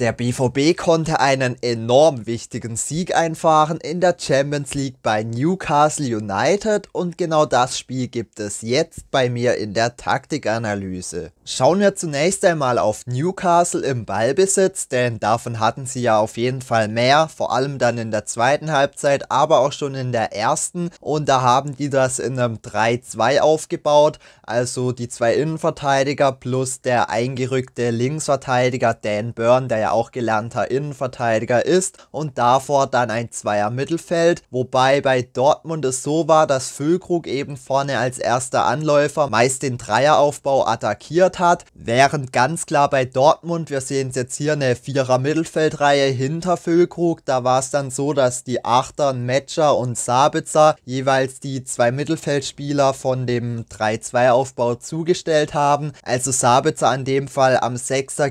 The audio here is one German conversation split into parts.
Der BVB konnte einen enorm wichtigen Sieg einfahren in der Champions League bei Newcastle United und genau das Spiel gibt es jetzt bei mir in der Taktikanalyse. Schauen wir zunächst einmal auf Newcastle im Ballbesitz, denn davon hatten sie ja auf jeden Fall mehr, vor allem dann in der zweiten Halbzeit, aber auch schon in der ersten und da haben die das in einem 3-2 aufgebaut, also die zwei Innenverteidiger plus der eingerückte Linksverteidiger Dan Byrne, der ja auch gelernter Innenverteidiger ist und davor dann ein Zweier Mittelfeld, wobei bei Dortmund es so war, dass Füllkrug eben vorne als erster Anläufer meist den Dreieraufbau attackiert hat, während ganz klar bei Dortmund, wir sehen es jetzt hier, eine Vierer Mittelfeldreihe hinter Füllkrug, da war es dann so, dass die Achter Metscher und Sabitzer jeweils die zwei Mittelfeldspieler von dem 3-2-Aufbau zugestellt haben. Also Sabitzer an dem Fall am 6er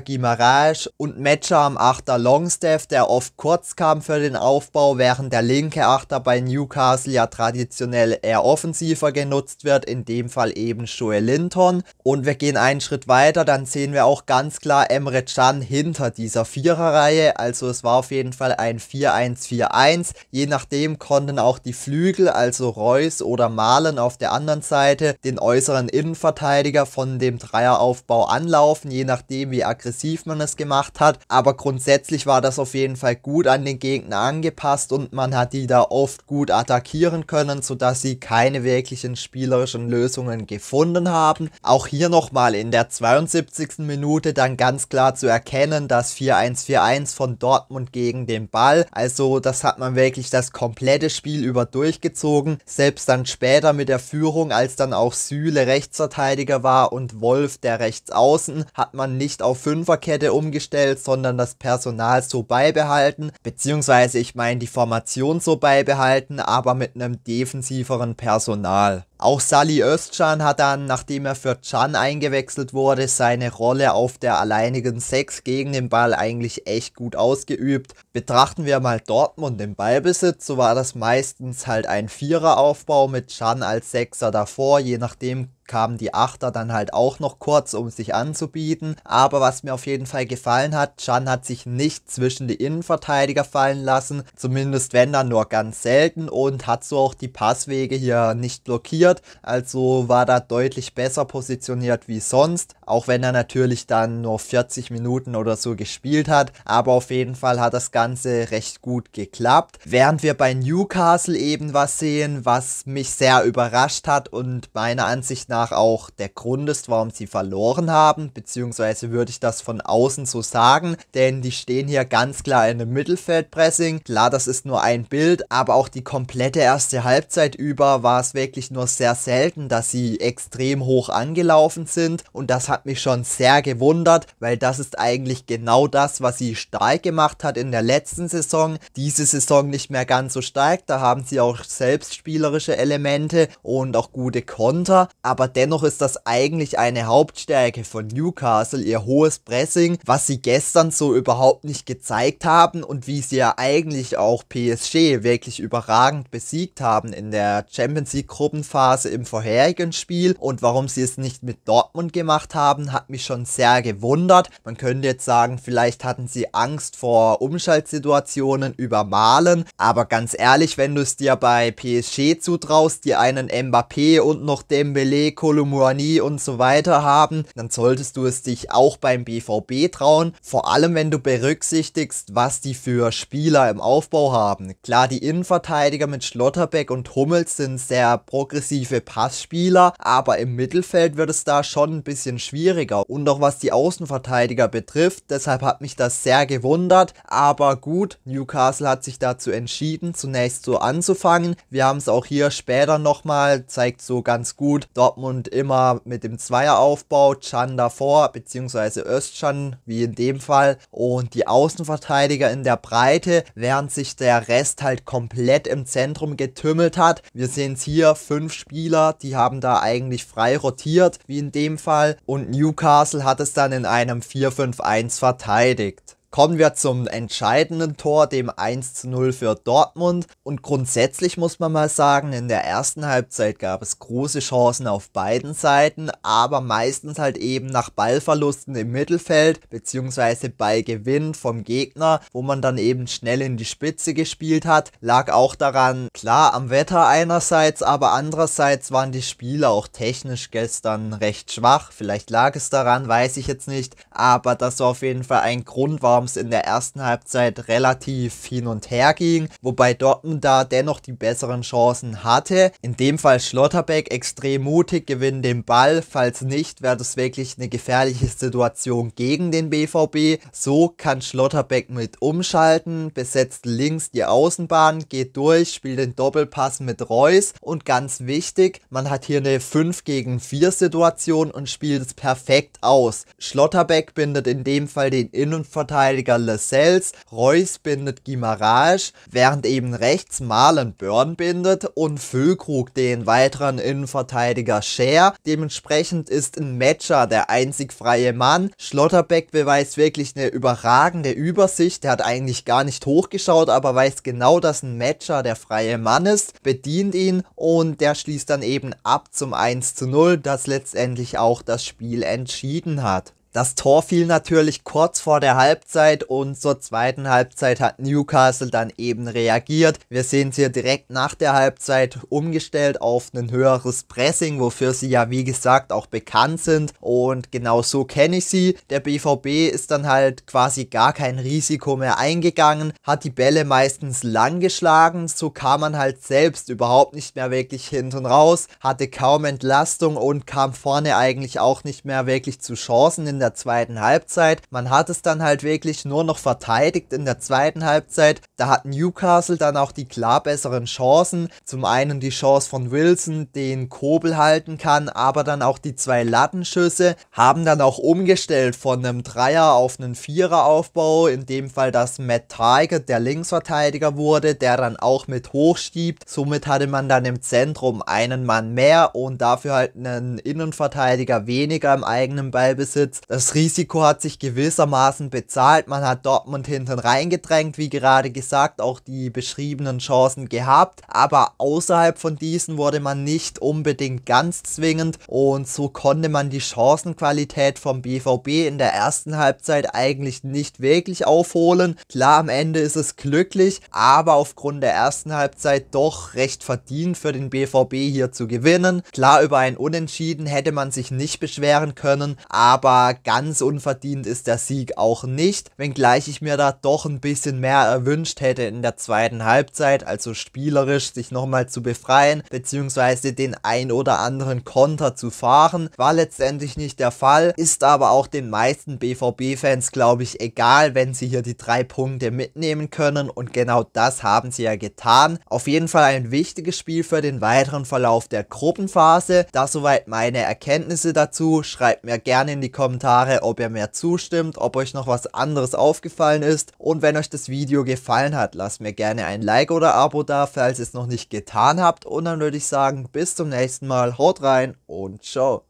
und Metscher am Achter Longstaff, der oft kurz kam für den Aufbau, während der linke Achter bei Newcastle ja traditionell eher offensiver genutzt wird, in dem Fall eben Joel Linton. Und wir gehen einen Schritt Schritt weiter, dann sehen wir auch ganz klar Emre Can hinter dieser Viererreihe. Also es war auf jeden Fall ein 4-1-4-1. Je nachdem konnten auch die Flügel, also Reus oder Malen auf der anderen Seite, den äußeren Innenverteidiger von dem Dreieraufbau anlaufen, je nachdem wie aggressiv man es gemacht hat. Aber grundsätzlich war das auf jeden Fall gut an den Gegner angepasst und man hat die da oft gut attackieren können, sodass sie keine wirklichen spielerischen Lösungen gefunden haben. Auch hier nochmal in der 72. Minute dann ganz klar zu erkennen, das 4-1-4-1 von Dortmund gegen den Ball. Also das hat man wirklich das komplette Spiel über durchgezogen. Selbst dann später mit der Führung, als dann auch Süle Rechtsverteidiger war und Wolf der Rechtsaußen, hat man nicht auf Fünferkette umgestellt, sondern das Personal so beibehalten, beziehungsweise ich meine die Formation so beibehalten, aber mit einem defensiveren Personal. Auch Sally Özcan hat dann, nachdem er für Can eingewechselt wurde, seine Rolle auf der alleinigen Sechs gegen den Ball eigentlich echt gut ausgeübt. Betrachten wir mal Dortmund im Ballbesitz, so war das meistens halt ein Viereraufbau mit Can als Sechser davor, je nachdem kamen die Achter dann halt auch noch kurz, um sich anzubieten. Aber was mir auf jeden Fall gefallen hat, Chan hat sich nicht zwischen die Innenverteidiger fallen lassen, zumindest wenn dann nur ganz selten und hat so auch die Passwege hier nicht blockiert. Also war da deutlich besser positioniert wie sonst, auch wenn er natürlich dann nur 40 Minuten oder so gespielt hat. Aber auf jeden Fall hat das Ganze recht gut geklappt. Während wir bei Newcastle eben was sehen, was mich sehr überrascht hat und meiner Ansicht nach nach auch der Grund ist, warum sie verloren haben, beziehungsweise würde ich das von außen so sagen, denn die stehen hier ganz klar in einem Mittelfeldpressing. Klar, das ist nur ein Bild, aber auch die komplette erste Halbzeit über war es wirklich nur sehr selten, dass sie extrem hoch angelaufen sind und das hat mich schon sehr gewundert, weil das ist eigentlich genau das, was sie stark gemacht hat in der letzten Saison. Diese Saison nicht mehr ganz so stark, da haben sie auch selbstspielerische Elemente und auch gute Konter, aber aber dennoch ist das eigentlich eine Hauptstärke von Newcastle, ihr hohes Pressing, was sie gestern so überhaupt nicht gezeigt haben und wie sie ja eigentlich auch PSG wirklich überragend besiegt haben in der Champions League Gruppenphase im vorherigen Spiel und warum sie es nicht mit Dortmund gemacht haben, hat mich schon sehr gewundert. Man könnte jetzt sagen, vielleicht hatten sie Angst vor Umschaltsituationen über Malen, aber ganz ehrlich, wenn du es dir bei PSG zutraust, dir einen Mbappé und noch Dembele Kolumuani und so weiter haben, dann solltest du es dich auch beim BVB trauen. Vor allem, wenn du berücksichtigst, was die für Spieler im Aufbau haben. Klar, die Innenverteidiger mit Schlotterbeck und Hummels sind sehr progressive Passspieler, aber im Mittelfeld wird es da schon ein bisschen schwieriger. Und auch was die Außenverteidiger betrifft, deshalb hat mich das sehr gewundert. Aber gut, Newcastle hat sich dazu entschieden, zunächst so anzufangen. Wir haben es auch hier später nochmal, zeigt so ganz gut, Dortmund und immer mit dem Zweieraufbau, Chan davor, beziehungsweise Östchan, wie in dem Fall, und die Außenverteidiger in der Breite, während sich der Rest halt komplett im Zentrum getümmelt hat. Wir sehen es hier, fünf Spieler, die haben da eigentlich frei rotiert, wie in dem Fall, und Newcastle hat es dann in einem 4-5-1 verteidigt. Kommen wir zum entscheidenden Tor, dem 1 zu 0 für Dortmund. Und grundsätzlich muss man mal sagen, in der ersten Halbzeit gab es große Chancen auf beiden Seiten, aber meistens halt eben nach Ballverlusten im Mittelfeld, beziehungsweise Ballgewinn vom Gegner, wo man dann eben schnell in die Spitze gespielt hat. Lag auch daran, klar, am Wetter einerseits, aber andererseits waren die Spiele auch technisch gestern recht schwach. Vielleicht lag es daran, weiß ich jetzt nicht, aber das war auf jeden Fall ein Grund, warum Reforms in der ersten Halbzeit relativ hin und her ging, wobei Dortmund da dennoch die besseren Chancen hatte. In dem Fall Schlotterbeck extrem mutig, gewinnt den Ball, falls nicht, wäre das wirklich eine gefährliche Situation gegen den BVB. So kann Schlotterbeck mit umschalten, besetzt links die Außenbahn, geht durch, spielt den Doppelpass mit Reus und ganz wichtig, man hat hier eine 5 gegen 4 Situation und spielt es perfekt aus. Schlotterbeck bindet in dem Fall den Innenverteidiger Innenverteidiger Lascelles, Reus bindet Gimaraj, während eben rechts Marlon Byrne bindet und Füllkrug den weiteren Innenverteidiger Scher. Dementsprechend ist ein Matcher der einzig freie Mann. Schlotterbeck beweist wirklich eine überragende Übersicht. Der hat eigentlich gar nicht hochgeschaut, aber weiß genau, dass ein Matcher der freie Mann ist, bedient ihn und der schließt dann eben ab zum 1 zu 0, das letztendlich auch das Spiel entschieden hat. Das Tor fiel natürlich kurz vor der Halbzeit und zur zweiten Halbzeit hat Newcastle dann eben reagiert. Wir sehen es hier direkt nach der Halbzeit umgestellt auf ein höheres Pressing, wofür sie ja wie gesagt auch bekannt sind und genau so kenne ich sie. Der BVB ist dann halt quasi gar kein Risiko mehr eingegangen, hat die Bälle meistens lang geschlagen, so kam man halt selbst überhaupt nicht mehr wirklich hinten raus, hatte kaum Entlastung und kam vorne eigentlich auch nicht mehr wirklich zu Chancen in in der zweiten Halbzeit. Man hat es dann halt wirklich nur noch verteidigt in der zweiten Halbzeit. Da hat Newcastle dann auch die klar besseren Chancen. Zum einen die Chance von Wilson, den Kobel halten kann, aber dann auch die zwei Lattenschüsse. Haben dann auch umgestellt von einem Dreier auf einen Viereraufbau. In dem Fall, dass Matt Target der Linksverteidiger wurde, der dann auch mit hochstiebt. Somit hatte man dann im Zentrum einen Mann mehr und dafür halt einen Innenverteidiger weniger im eigenen Ballbesitz. Das Risiko hat sich gewissermaßen bezahlt. Man hat Dortmund hinten reingedrängt, wie gerade gesagt, auch die beschriebenen Chancen gehabt. Aber außerhalb von diesen wurde man nicht unbedingt ganz zwingend und so konnte man die Chancenqualität vom BVB in der ersten Halbzeit eigentlich nicht wirklich aufholen. Klar, am Ende ist es glücklich, aber aufgrund der ersten Halbzeit doch recht verdient für den BVB hier zu gewinnen. Klar, über ein Unentschieden hätte man sich nicht beschweren können, aber ganz unverdient ist der Sieg auch nicht, wenngleich ich mir da doch ein bisschen mehr erwünscht hätte in der zweiten Halbzeit, also spielerisch sich nochmal zu befreien, beziehungsweise den ein oder anderen Konter zu fahren. War letztendlich nicht der Fall, ist aber auch den meisten BVB-Fans, glaube ich, egal, wenn sie hier die drei Punkte mitnehmen können und genau das haben sie ja getan. Auf jeden Fall ein wichtiges Spiel für den weiteren Verlauf der Gruppenphase. Das soweit meine Erkenntnisse dazu. Schreibt mir gerne in die Kommentare Kommentare, ob ihr mehr zustimmt, ob euch noch was anderes aufgefallen ist und wenn euch das Video gefallen hat, lasst mir gerne ein Like oder Abo da, falls ihr es noch nicht getan habt und dann würde ich sagen, bis zum nächsten Mal, haut rein und ciao.